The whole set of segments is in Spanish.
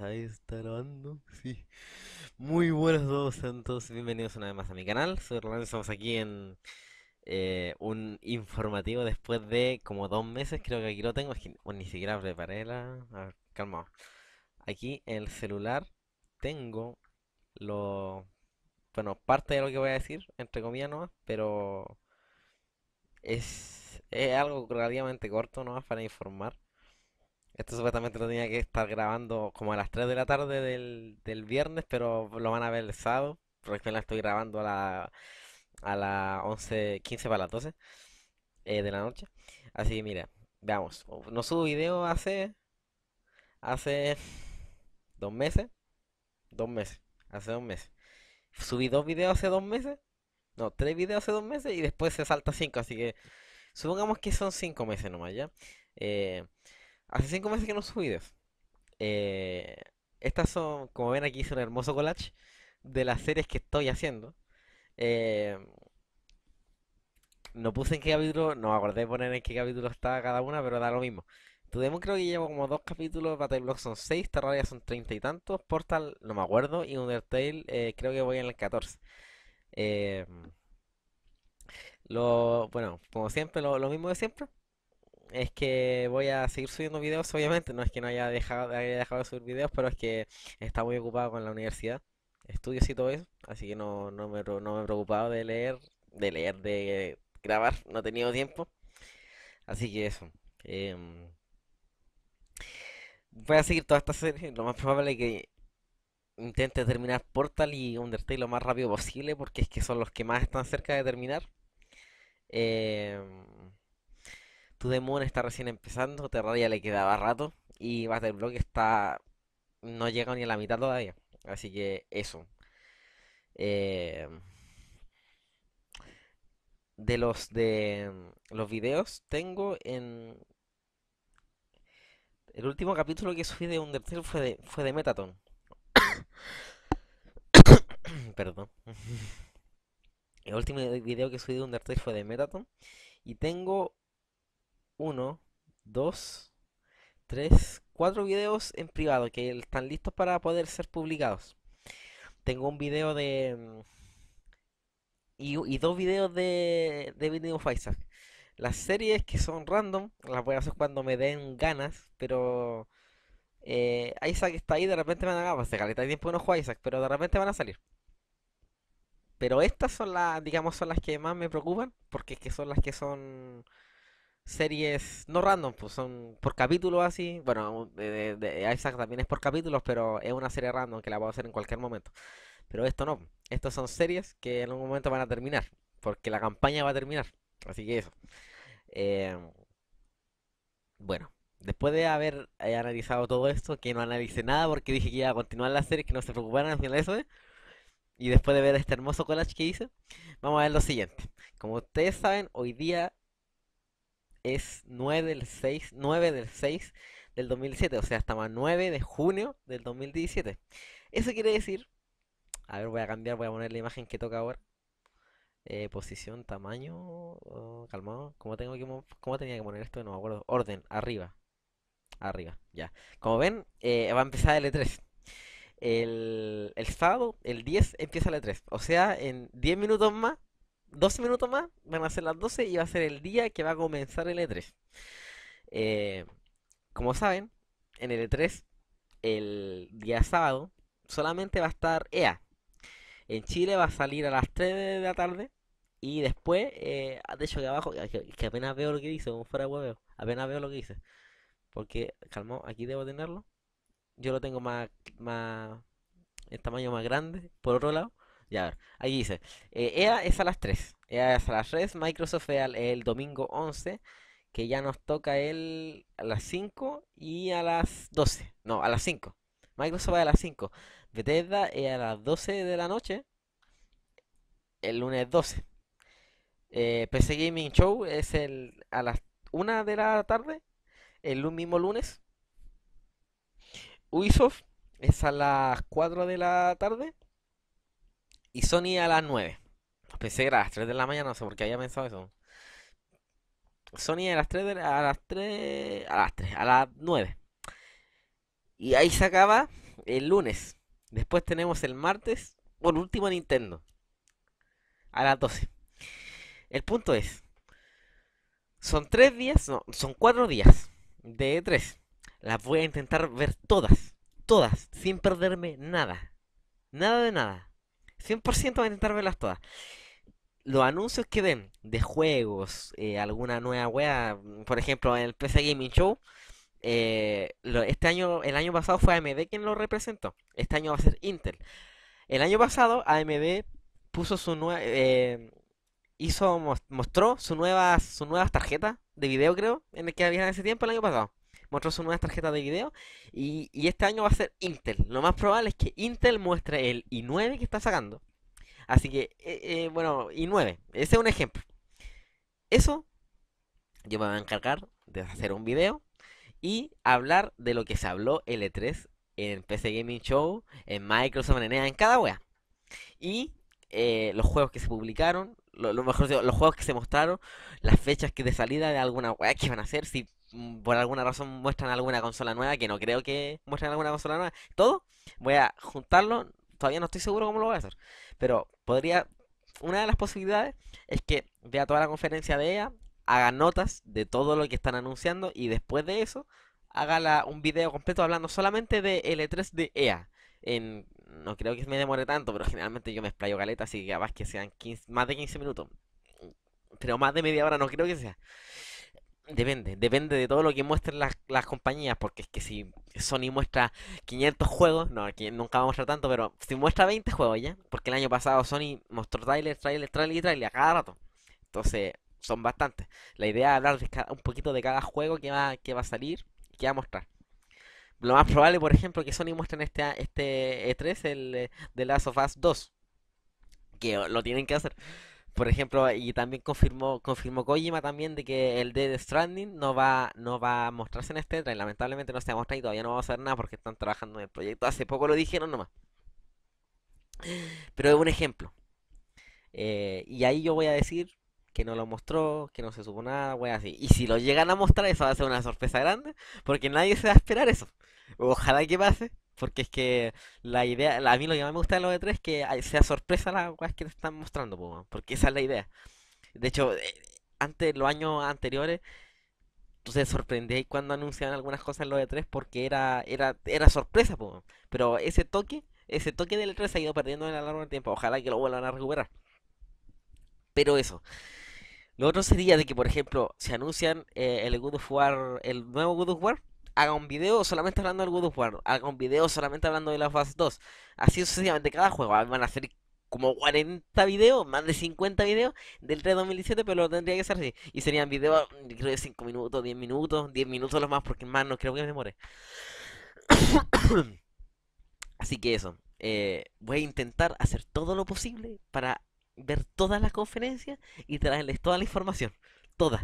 Ahí está grabando. Sí. Muy buenos todos, Bienvenidos una vez más a mi canal. Soy Estamos aquí en eh, un informativo después de como dos meses. Creo que aquí lo tengo. O ni siquiera preparé la. calma Aquí en el celular tengo lo. Bueno, parte de lo que voy a decir, entre comillas nomás, pero. Es, es algo relativamente corto nomás para informar. Esto supuestamente lo tenía que estar grabando como a las 3 de la tarde del, viernes, pero lo van a ver el sábado, porque la estoy grabando a a las 11, 15 para las 12 eh, de la noche. Así que mira, veamos, no subo video hace, hace dos meses, dos meses, hace dos meses. Subí dos videos hace dos meses, no, tres videos hace dos meses y después se salta cinco, así que supongamos que son cinco meses nomás, ¿ya? Eh, Hace cinco meses que no subo eh, estas son, como ven aquí, son un hermoso collage de las series que estoy haciendo. Eh, no puse en qué capítulo, no me acordé de poner en qué capítulo está cada una, pero da lo mismo. demo creo que llevo como dos capítulos, Battle Battleblock son seis, Terraria son treinta y tantos, Portal no me acuerdo, y Undertale eh, creo que voy en el 14. lo, bueno, como siempre, lo mismo de siempre es que voy a seguir subiendo videos, obviamente. No es que no haya dejado, dejado de subir videos, pero es que está muy ocupado con la universidad, estudios y todo eso. Así que no, no, me, he preocupado de leer, de leer, de grabar. No he tenido tiempo. Así que eso. Em, voy a seguir toda esta serie. Lo más probable es que intente terminar Portal y Undertale lo más rápido posible, porque es que son los que más están cerca de terminar. Eh, tu demon está recién empezando, Terraria le quedaba rato y Battleblock está no llega ni a la mitad todavía. Así que eso. Eh, de los de mm, los videos tengo en el último capítulo que subí de Undertale fue de fue de Metaton. Perdón. El último video que subí de Undertale fue de Metaton y tengo uno, dos, tres, cuatro videos en privado que están listos para poder ser publicados. Tengo un video de... Mm, y, dos videos de, de Video of Isaac. Las series que son random, las voy a hacer cuando me den ganas, pero... Eh, Isaac está ahí, de repente me van a... Ah, pues se caleta de tiempo no Isaac, pero de repente van a salir. Pero estas son las, digamos, son las que más me preocupan, porque es que son las que son series, no random, pues son por capítulo así. Bueno, de, Isaac también es por capítulos, pero es una serie random que la puedo hacer en cualquier momento. Pero esto no, estas son series que en algún momento van a terminar, porque la campaña va a terminar. Así que eso. Eh, bueno, después de haber eh, analizado todo esto, que no analice nada porque dije que iba a continuar la serie, que no se preocuparan ni eso. Y después de ver este hermoso collage que hice, vamos a ver lo siguiente. Como ustedes saben, hoy día es 9 del 6, 9 del 6 del 2017, o sea, hasta más 9 de junio del 2017. Eso quiere decir, a ver, voy a cambiar, voy a poner la imagen que toca ahora. Eh, posición, tamaño, oh, calmado. ¿Cómo, tengo que, ¿Cómo tenía que poner esto? No me acuerdo. Orden, arriba. Arriba, ya. Como ven, eh, va a empezar el E3. El, el sábado, el 10, empieza el E3. O sea, en 10 minutos más 12 minutos más, van a ser las 12 y va a ser el día que va a comenzar el E3. Eh, como saben, en el E3, el día sábado, solamente va a estar EA. En Chile va a salir a las 3 de la tarde. Y después, eh, de hecho, que abajo, que, apenas veo lo que dice, como fuera huevo, apenas veo lo que dice. Porque, calmo, aquí debo tenerlo. Yo lo tengo más, más, en tamaño más grande, por otro lado. Ya ver, dice, EA eh, e es a las 3, EA es a las 3, Microsoft es el domingo 11, que ya nos toca el a las 5 y a las 12, no, a las 5, Microsoft a las 5, Bethesda es a las 12 de la noche, el lunes 12. Eh, PC Gaming Show es el, a las 1 de la tarde, el mismo lunes. Ubisoft es a las 4 de la tarde. Y Sony a las 9. Pensé que era a las 3 de la mañana, no sé por qué había pensado eso. Sony a las 3 de la, a las 3 a las 3, a las 9. Y ahí se acaba el lunes. Después tenemos el martes, por último Nintendo. A las 12. El punto es, son 3 días, no, son 4 días de 3 e Las voy a intentar ver todas, todas, sin perderme nada. Nada de nada. 100% voy a intentar verlas todas. Los anuncios que den de juegos, eh, alguna nueva wea, por ejemplo, en el PC Gaming Show, eh, este año, el año pasado fue AMD quien lo representó. Este año va a ser Intel. El año pasado AMD puso su nueva, eh, hizo mostró su nueva, sus nuevas tarjetas de video, creo, en el que había en ese tiempo el año pasado mostró su nueva tarjeta de video. Y, este año va a ser Intel. Lo más probable es que Intel muestre el i9 que está sacando. Así que, eh, eh, bueno, i9. Ese es un ejemplo. Eso yo me voy a encargar de hacer un video y hablar de lo que se habló L3 e en PC Gaming Show, en Microsoft, en e en cada wea. Y eh, los juegos que se publicaron, lo, mejor los juegos que se mostraron, las fechas que de salida de alguna wea que van a hacer, si por alguna razón muestran alguna consola nueva, que no creo que muestren alguna consola nueva, todo, voy a juntarlo, todavía no estoy seguro cómo lo voy a hacer, pero podría, una de las posibilidades es que vea toda la conferencia de EA haga notas de todo lo que están anunciando y después de eso haga un video completo hablando solamente de L3 de EA. no creo que me demore tanto, pero generalmente yo me explayo caleta, así que más que sean 15, más de 15 minutos. creo más de media hora no creo que sea. Depende, depende de todo lo que muestren las, compañías, porque es que si Sony muestra 500 juegos, no, aquí nunca va a mostrar tanto, pero si muestra 20 juegos ya, porque el año pasado Sony mostró trailer, trailer, trailer y trailer a cada rato. Entonces, son bastantes. La idea es hablar un poquito de cada juego que va, que va a salir y que va a mostrar. Lo más probable, por ejemplo, que Sony muestre en este, este E3 el de eh, Last of Us 2, que lo tienen que hacer. Por ejemplo, y también confirmó, confirmó Kojima también de que el Dead Stranding no va, no va a mostrarse en este trailer. Lamentablemente no se ha mostrado y todavía no va a hacer nada porque están trabajando en el proyecto. Hace poco lo dijeron nomás. Pero es un ejemplo. Eh, y ahí yo voy a decir que no lo mostró, que no se supo nada, wey, así. Y si lo llegan a mostrar, eso va a ser una sorpresa grande, porque nadie se va a esperar eso. Ojalá que pase. Porque es que la idea, a mí lo que más me gusta de los E3 es que sea sorpresa la cosas que te están mostrando, porque esa es la idea. De hecho, eh, antes, los años anteriores, tú te sorprendías cuando anunciaban algunas cosas en los E3 porque era, era, era sorpresa, pero ese toque, ese toque del E3 se ha ido perdiendo en el largo del tiempo. Ojalá que lo vuelvan a recuperar. Pero eso. Lo otro sería de que, por ejemplo, se anuncian eh, el God of War, el nuevo God of War, haga un video solamente hablando del God of haga un video solamente hablando de la fase 2, así sucesivamente cada juego, ah, van a hacer como 40 videos, más de 50 videos del 3 2017, pero lo tendría que ser así, y serían videos, creo de 5 minutos, 10 minutos, 10 minutos lo más, porque más no creo que me demore. así que eso, eh, voy a intentar hacer todo lo posible para ver todas las conferencias y traerles toda la información, toda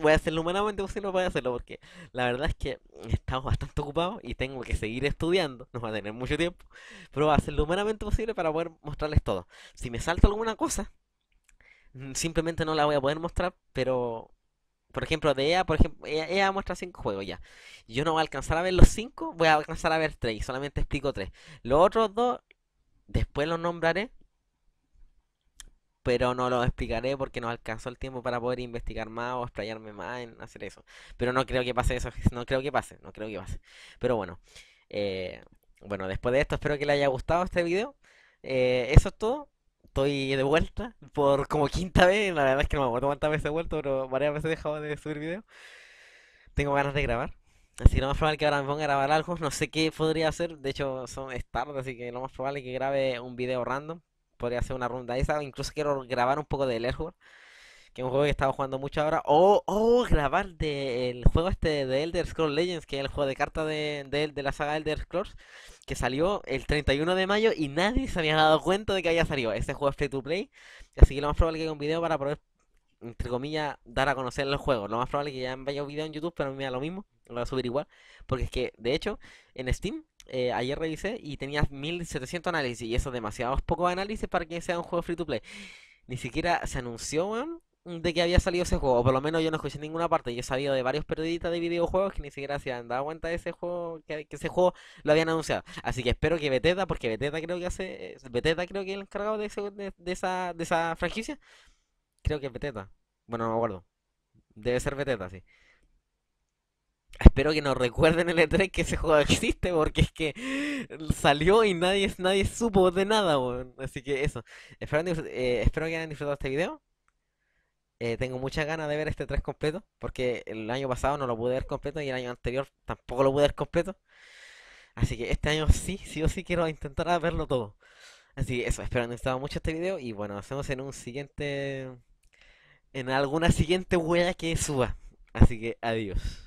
voy a hacer lo humanamente posible para hacerlo porque la verdad es que estamos bastante ocupados y tengo que seguir estudiando, no va a tener mucho tiempo, pero voy a hacer lo humanamente posible para poder mostrarles todo. Si me salta alguna cosa, mm, simplemente no la voy a poder mostrar, pero por ejemplo, de EA, por ejemplo, EA, e muestra 5 juegos ya. Yo no voy a alcanzar a ver los cinco, voy a alcanzar a ver 3 solamente explico tres. Los otros dos después los nombraré pero no lo explicaré porque no alcanzó el tiempo para poder investigar más o explayarme más en hacer eso. Pero no creo que pase eso, no creo que pase, no creo que pase. Pero bueno, eh, bueno, después de esto espero que le haya gustado este video. Eh, eso es todo. Estoy de vuelta por como quinta vez, la verdad es que no me acuerdo cuántas veces he vuelto, pero varias veces he dejado de subir videos. Tengo ganas de grabar. Así que lo más probable que ahora me ponga a grabar algo, no sé qué podría hacer, de hecho son, es tarde, así que lo más probable es que grabe un video random podría hacer una ronda esa. Incluso quiero grabar un poco de Elderwood, que es un juego que he jugando mucho ahora. O grabar del juego este de Elder Scrolls Legends, que es el juego de cartas de, la saga Elder Scrolls, que salió el 31 de mayo y nadie se había dado cuenta de que había salido. Este juego es free to play, así que lo más probable es que haya un video para poder, entre comillas, dar a conocer el juego. Lo más probable es que ya haya un video en YouTube, pero mira, lo mismo, lo voy a subir igual. Porque es que, de hecho, en Steam eh, ayer revisé y tenía 1700 análisis. Y eso es demasiados pocos análisis para que sea un juego free to play. Ni siquiera se anunció, de que había salido ese juego. O por lo menos yo no escuché ninguna parte. Yo he sabido de varios periodistas de videojuegos que ni siquiera se han dado cuenta de ese juego, que, ese juego lo habían anunciado. Así que espero que Beteta porque veteta creo que hace. Eh, beteta creo que es el encargado de, esa, de esa franquicia. Creo que es Bueno, no me acuerdo. Debe ser Beteta, sí espero que nos recuerden el E3 que ese juego existe, porque es que salió y nadie, nadie supo de nada, Así que eso. Eh, espero, que hayan disfrutado este video. Eh, tengo muchas ganas de ver este 3 completo, porque el año pasado no lo pude ver completo y el año anterior tampoco lo pude ver completo. Así que este año sí, sí o sí quiero intentar verlo todo. Así que eso, espero que hayan gustado mucho este video y bueno, nos vemos en un siguiente... En alguna siguiente huella que suba. Así que adiós.